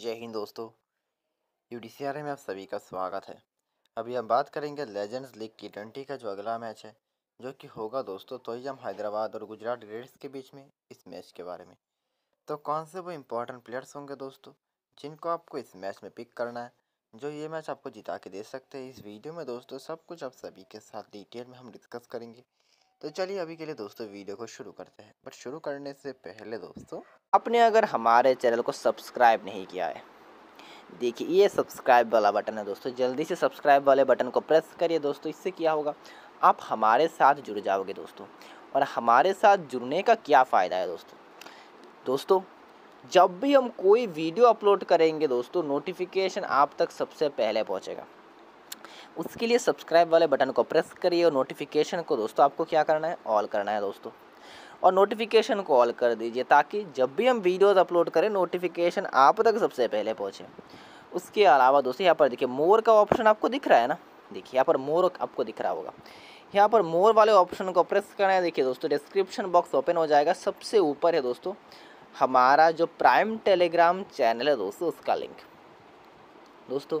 जय हिंद दोस्तों U D में आप सभी का स्वागत है अभी हम बात करेंगे लेजेंड्स लीग की ट्वेंटी का जो अगला मैच है जो कि होगा दोस्तों तो हम हैदराबाद और गुजरात ग्रेड्स के बीच में इस मैच के बारे में तो कौन से वो इम्पोर्टेंट प्लेयर्स होंगे दोस्तों जिनको आपको इस मैच में पिक करना है जो ये मैच आपको जिता के दे सकते हैं इस वीडियो में दोस्तों सब कुछ आप सभी के साथ डिटेल में हम डिस्कस करेंगे तो चलिए अभी के लिए दोस्तों वीडियो को शुरू करते हैं बट शुरू करने से पहले दोस्तों आपने अगर हमारे चैनल को सब्सक्राइब नहीं किया है देखिए ये सब्सक्राइब वाला बटन है दोस्तों जल्दी से सब्सक्राइब वाले बटन को प्रेस करिए दोस्तों इससे क्या होगा आप हमारे साथ जुड़ जाओगे दोस्तों और हमारे साथ जुड़ने का क्या फ़ायदा है दोस्तों दोस्तों जब भी हम कोई वीडियो अपलोड करेंगे दोस्तों नोटिफिकेशन आप तक सबसे पहले पहुँचेगा उसके लिए सब्सक्राइब वाले बटन को प्रेस करिए और नोटिफिकेशन को दोस्तों आपको क्या करना है ऑल करना है दोस्तों और नोटिफिकेशन को ऑल कर दीजिए ताकि जब भी हम वीडियोस अपलोड करें नोटिफिकेशन आप तक सबसे पहले पहुँचे उसके अलावा दोस्तों यहाँ पर देखिए मोर का ऑप्शन आपको दिख रहा है ना देखिए यहाँ पर मोर आपको दिख रहा होगा यहाँ पर मोर वाले ऑप्शन को प्रेस करना है देखिए दोस्तों डिस्क्रिप्शन बॉक्स ओपन हो जाएगा सबसे ऊपर है दोस्तों हमारा जो प्राइम टेलीग्राम चैनल है दोस्तों उसका लिंक दोस्तों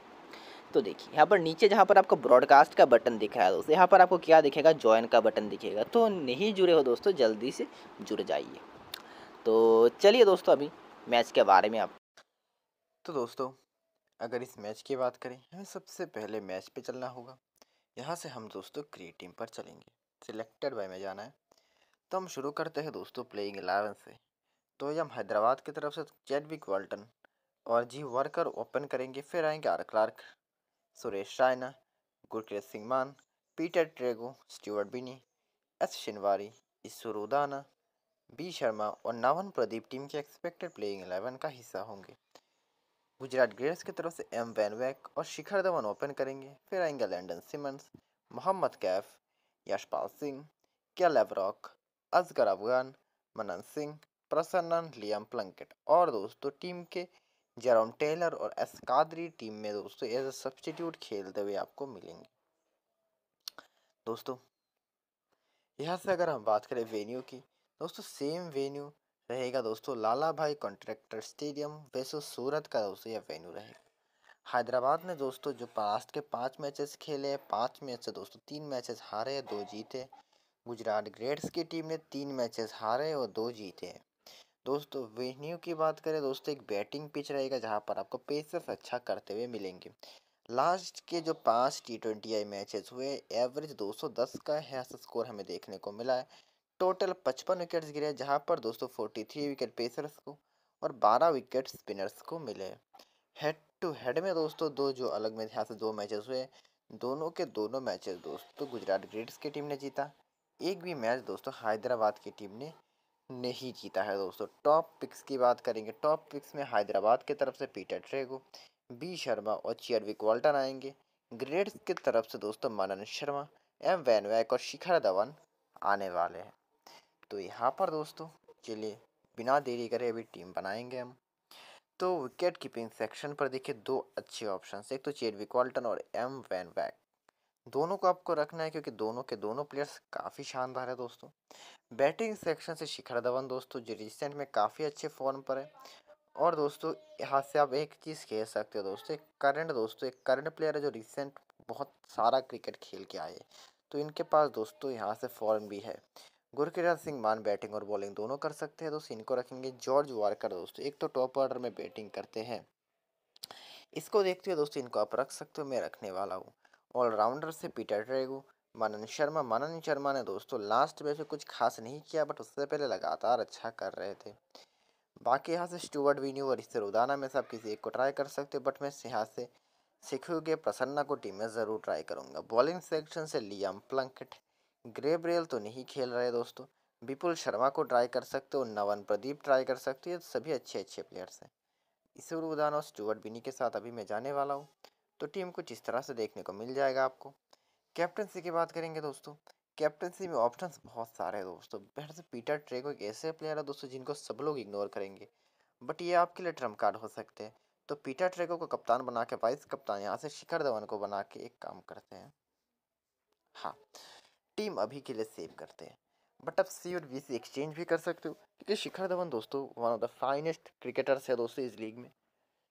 तो देखिए यहाँ पर नीचे जहाँ पर आपको ब्रॉडकास्ट का बटन दिख रहा है दोस्तों यहाँ पर आपको क्या दिखेगा ज्वाइन का बटन दिखेगा तो नहीं जुड़े हो दोस्तों जल्दी से जुड़ जाइए तो चलिए दोस्तों अभी मैच के बारे में आप तो दोस्तों अगर इस मैच की बात करें हमें सबसे पहले मैच पे चलना होगा यहाँ से हम दोस्तों क्रिएट टीम पर चलेंगे सिलेक्टेड बाय में जाना है तो हम शुरू करते हैं दोस्तों प्लेइंग एलेवन से तो ये हम हैदराबाद की तरफ से चैडविक वाल्टन और जी वर्कर ओपन करेंगे फिर आएंगे R Clarke Suresh Raina Gurkeerat Singh Mann Peter Trego Stuart Binny S Shinwari Isuru Udana B Sharma और नावन प्रदीप टीम के एक्सपेक्टेड प्लेइंग एलेवन का हिस्सा होंगे गुजरात ग्रेड्स की तरफ से एम वैन वैक और शिखर धवन ओपन करेंगे फिर आएंगे लैंडन सिमंस मोहम्मद कैफ यशपाल सिंह क्या लेवरॉक असगर अफगान मनन सिंह प्रसन्न लियम प्लंकेट और दोस्तों टीम के जरोम टेलर और एस कादरी टीम में दोस्तों एज ए सब्सटीट्यूट खेलते हुए आपको मिलेंगे दोस्तों यहाँ से अगर हम बात करें वेन्यू की दोस्तों सेम वेन्यू रहेगा दोस्तों लाला भाई कॉन्ट्रैक्टर स्टेडियम वैसे सूरत का दोस्तों यह वेन्यू रहेगा हैदराबाद ने दोस्तों जो पास्ट के पांच मैचेस खेले हैं पांच मैच से दोस्तों तीन मैचेस हारे दो जीते गुजरात ग्रेड्स की टीम ने तीन मैचेस हारे और दो जीते हैं दोस्तों वेन्यू की बात करें दोस्तों एक बैटिंग पिच रहेगा जहाँ पर आपको पेसर्स अच्छा करते हुए मिलेंगे लास्ट के जो पांच टी ट्वेंटी आई मैचेस हुए एवरेज 210 का है स्कोर हमें देखने को मिला है टोटल 55 विकेट्स गिरे जहां पर दोस्तों 43 विकेट पेसर्स को और 12 विकेट स्पिनर्स को मिले हेड टू हेड में दोस्तों दो जो अलग में यहाँ से दो मैचेस हुए दोनों के दोनों मैचेस दोस्तों गुजरात ग्रेड्स की टीम ने जीता एक भी मैच दोस्तों हैदराबाद की टीम ने नहीं जीता है दोस्तों टॉप पिक्स की बात करेंगे टॉप पिक्स में हैदराबाद की तरफ से पीटर ट्रेगो बी शर्मा और चेयरविक वाल्टन आएंगे ग्रेड्स की तरफ से दोस्तों मनन शर्मा एम वैक और शिखर धवन आने वाले हैं तो यहाँ पर दोस्तों चलिए बिना देरी करे अभी टीम बनाएंगे हम तो विकेट कीपिंग सेक्शन पर देखिए दो अच्छे ऑप्शन एक तो चेरविक वाल्टन और एम वैन वैक दोनों को आपको रखना है क्योंकि दोनों के दोनों प्लेयर्स काफ़ी शानदार है दोस्तों बैटिंग सेक्शन से शिखर धवन दोस्तों जो रिसेंट में काफ़ी अच्छे फॉर्म पर है और दोस्तों यहाँ से आप एक चीज़ कह सकते हो दोस्तों एक करंट दोस्तों एक करंट प्लेयर है जो रिसेंट बहुत सारा क्रिकेट खेल के आए तो इनके पास दोस्तों यहाँ से फॉर्म भी है गुरकिरण सिंह मान बैटिंग और बॉलिंग दोनों कर सकते हैं दोस्तों इनको रखेंगे जॉर्ज वार्कर दोस्तों एक तो टॉप ऑर्डर में बैटिंग करते हैं इसको देखते हुए दोस्तों इनको आप रख सकते हो मैं रखने वाला हूँ ऑलराउंडर से पीटर ट्रेगो मनन शर्मा मनन शर्मा ने दोस्तों लास्ट में से कुछ खास नहीं किया बट उससे पहले लगातार अच्छा कर रहे थे बाकी यहाँ से स्टूवर्ट विन्यू और इससे रोदाना में सब किसी एक को ट्राई कर सकते हो बट मैं यहाँ से सिखू के प्रसन्ना को टीम में ज़रूर ट्राई करूँगा बॉलिंग सेक्शन से लियाम प्लंकट ग्रेबरेल तो नहीं खेल रहे दोस्तों विपुल शर्मा को ट्राई कर सकते हो नवन प्रदीप ट्राई कर सकते हो सभी अच्छे अच्छे प्लेयर्स हैं इसे उदान और स्टूवर्ट बिनी के साथ अभी मैं जाने वाला हूँ तो टीम कुछ इस तरह से देखने को मिल जाएगा आपको कैप्टनसी की बात करेंगे दोस्तों कैप्टनसी में ऑप्शंस बहुत सारे हैं दोस्तों बेहतर से पीटर ट्रेको एक ऐसे प्लेयर है दोस्तों जिनको सब लोग इग्नोर करेंगे बट ये आपके लिए ट्रम्प कार्ड हो सकते हैं तो पीटर ट्रेको को कप्तान बना के वाइस कप्तान यहाँ से शिखर धवन को बना के एक काम करते हैं हाँ टीम अभी के लिए सेव करते हैं बट आप सी और बी सी एक्सचेंज भी कर सकते हो क्योंकि शिखर धवन दोस्तों one of the finest cricketers है दोस्तों इस लीग में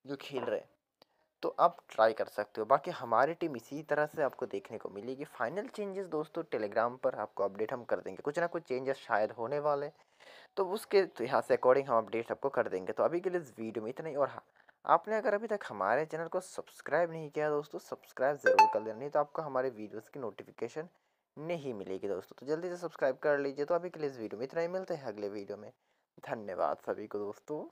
जो खेल रहे हैं तो आप ट्राई कर सकते हो बाकी हमारी टीम इसी तरह से आपको देखने को मिलेगी फाइनल चेंजेस दोस्तों टेलीग्राम पर आपको अपडेट हम कर देंगे कुछ ना कुछ चेंजेस शायद होने वाले तो उसके तो यहाँ से अकॉर्डिंग हम अपडेट आपको कर देंगे तो अभी के लिए इस वीडियो में इतना ही और हाँ आपने अगर अभी तक हमारे चैनल को सब्सक्राइब नहीं किया दोस्तों सब्सक्राइब ज़रूर कर लेना नहीं तो आपको हमारे वीडियोज़ की नोटिफिकेशन नहीं मिलेगी दोस्तों तो जल्दी से सब्सक्राइब कर लीजिए तो अभी के लिए इस वीडियो में इतना ही मिलते हैं अगले वीडियो में धन्यवाद सभी को दोस्तों